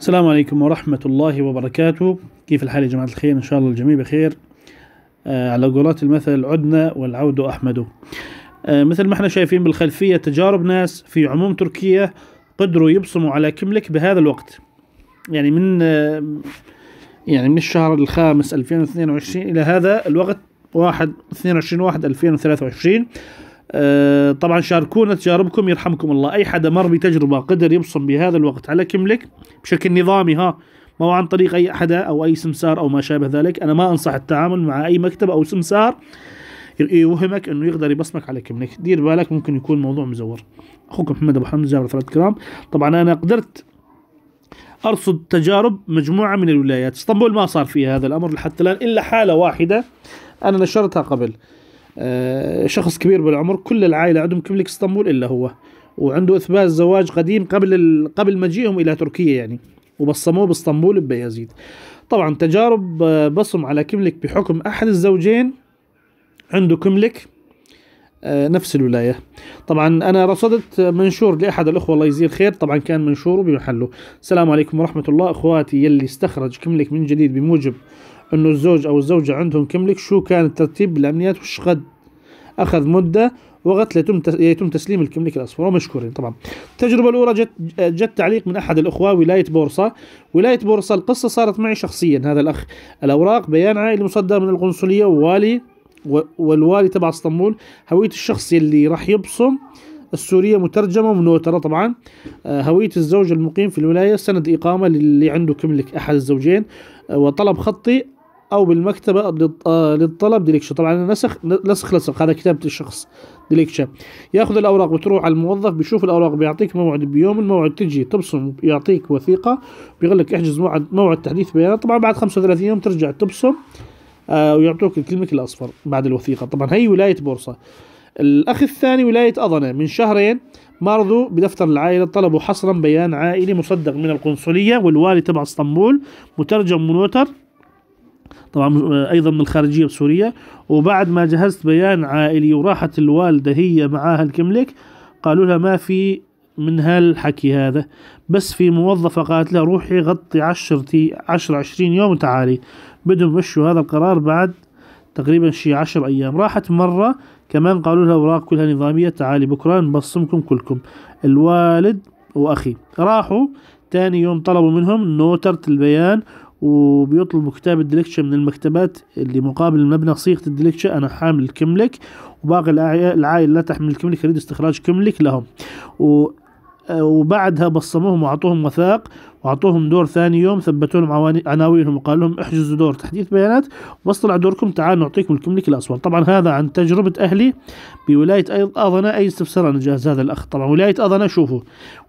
السلام عليكم ورحمة الله وبركاته كيف الحال يا جماعة الخير إن شاء الله الجميع بخير آه على قولات المثل عدنا والعود أحمده آه مثل ما احنا شايفين بالخلفية تجارب ناس في عموم تركيا قدروا يبصموا على كملك بهذا الوقت يعني من آه يعني من الشهر الخامس 2022 إلى هذا الوقت 1 22 1 2023 آه، طبعا شاركونا تجاربكم يرحمكم الله اي حدا مر بتجربه قدر يبصم بهذا الوقت على كملك بشكل نظامي ها ما هو عن طريق اي حدا او اي سمسار او ما شابه ذلك انا ما انصح التعامل مع اي مكتب او سمسار يوهمك انه يقدر يبصمك على كملك دير بالك ممكن يكون موضوع مزور اخوكم محمد ابو حمد جابر ثلاث كرام طبعا انا قدرت ارصد تجارب مجموعه من الولايات اسطنبول ما صار فيها هذا الامر لحتى الان الا حاله واحده انا نشرتها قبل آه، شخص كبير بالعمر كل العائلة عندهم كملك اسطنبول إلا هو وعنده إثبات زواج قديم قبل قبل مجيئهم إلى تركيا يعني وبصموه باسطنبول ببيازيد طبعا تجارب آه، بصم على كملك بحكم أحد الزوجين عنده كملك آه، نفس الولاية طبعا أنا رصدت منشور لأحد الأخوة الله يجزيه الخير طبعا كان منشوره بمحله السلام عليكم ورحمة الله أخواتي يلي استخرج كملك من جديد بموجب انه الزوج او الزوجة عندهم كملك شو كان الترتيب بالامنيات وش قد اخذ مدة وقت يتم يتم تسليم الكملك الاصفر ومشكورين طبعا التجربه الاولى جت جت تعليق من احد الاخوه ولايه بورصه ولايه بورصه القصه صارت معي شخصيا هذا الاخ الاوراق بيان عائلي مصدر من القنصليه ووالي والوالي تبع اسطنبول هويه الشخص اللي راح يبصم السورية مترجمة ومنوترة طبعا آه، هوية الزوج المقيم في الولاية سند إقامة للي عنده كملك أحد الزوجين آه، وطلب خطي او بالمكتبه آه، للطلب ديليكشن طبعا نسخ نسخ لصق هذا كتابه الشخص ديليكشن ياخذ الاوراق بتروح على الموظف بيشوف الاوراق بيعطيك موعد بيوم الموعد تجي تبصم يعطيك وثيقه بيقول لك احجز موعد موعد تحديث بيانات طبعا بعد 35 يوم ترجع تبصم آه ويعطوك الكلمك الاصفر بعد الوثيقه طبعا هي ولايه بورصه الاخ الثاني ولايه اظنه من شهرين مرضوا بدفتر العائلة طلبوا حصرا بيان عائلي مصدق من القنصلية والوالي تبع اسطنبول مترجم من وتر طبعا ايضا من الخارجيه بسوريا وبعد ما جهزت بيان عائلي وراحت الوالده هي معاها الكملك قالوا لها ما في من هالحكي هذا بس في موظفة قالت لها روحي غطي عشرتي عشر 20 يوم وتعالي بدهم مشوا هذا القرار بعد تقريبا شي عشر أيام راحت مرة كمان قالوا لها أوراق كلها نظامية تعالي بكرة نبصمكم كلكم الوالد وأخي راحوا تاني يوم طلبوا منهم نوترة البيان وبيطلبوا كتاب الدليكشة من المكتبات اللي مقابل المبنى صيغه الدليكشة انا حامل كملك وباقي العائل لا تحمل كملك اريد استخراج كملك لهم آه، وبعدها بصموهم واعطوهم وثاق واعطوهم دور ثاني يوم ثبتوا لهم عناوينهم وقال لهم احجزوا دور تحديث بيانات بس طلع دوركم تعالوا نعطيكم الكملك الاصفر طبعا هذا عن تجربه اهلي بولايه اذنا اي استفسار انا جاهز هذا الاخ طبعا ولايه اذنا شوفوا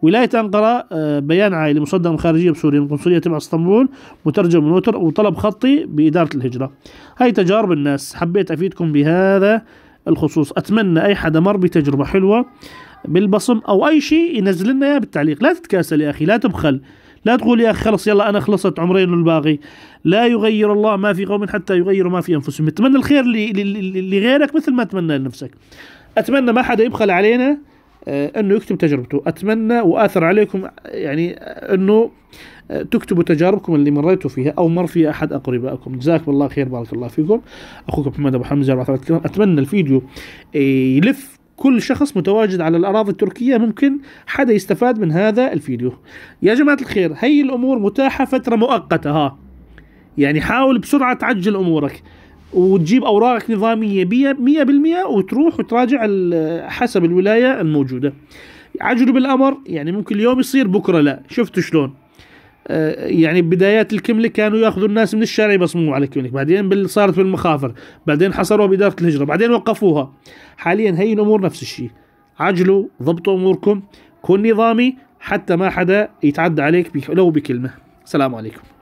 ولايه انقره آه، بيان عائلي مصدر من خارجيه بسوريا من قنصليه تبع اسطنبول مترجم من وتر وطلب خطي باداره الهجره هاي تجارب الناس حبيت افيدكم بهذا الخصوص اتمنى اي حدا مر بتجربه حلوه بالبصم او اي شيء ينزل لنا اياه بالتعليق لا تتكاسل يا اخي لا تبخل لا تقول يا اخي خلص يلا انا خلصت عمرين والباقي لا يغير الله ما في قوم حتى يغيروا ما في انفسهم اتمنى الخير لغيرك مثل ما اتمنى لنفسك اتمنى ما حدا يبخل علينا آه، انه يكتب تجربته اتمنى واثر عليكم يعني آه، انه آه، تكتبوا تجاربكم اللي مريتوا فيها او مر فيها احد اقربائكم جزاكم الله خير بارك الله فيكم اخوكم محمد ابو حمزه اتمنى الفيديو يلف كل شخص متواجد على الأراضي التركية ممكن حدا يستفاد من هذا الفيديو يا جماعة الخير هي الأمور متاحة فترة مؤقتة ها يعني حاول بسرعة تعجل أمورك وتجيب أوراقك نظامية مية بالمية وتروح وتراجع حسب الولاية الموجودة عجلوا بالأمر يعني ممكن اليوم يصير بكرة لا شفتوا شلون آه، يعني بدايات الكملة كانوا ياخذوا الناس من الشارع يبصموا على الكملة بعدين صارت بالمخافر بعدين حصروها بإدارة الهجرة بعدين وقفوها حاليا هي الأمور نفس الشيء عجلوا ضبطوا أموركم كن نظامي حتى ما حدا يتعدى عليك لو بكلمة السلام عليكم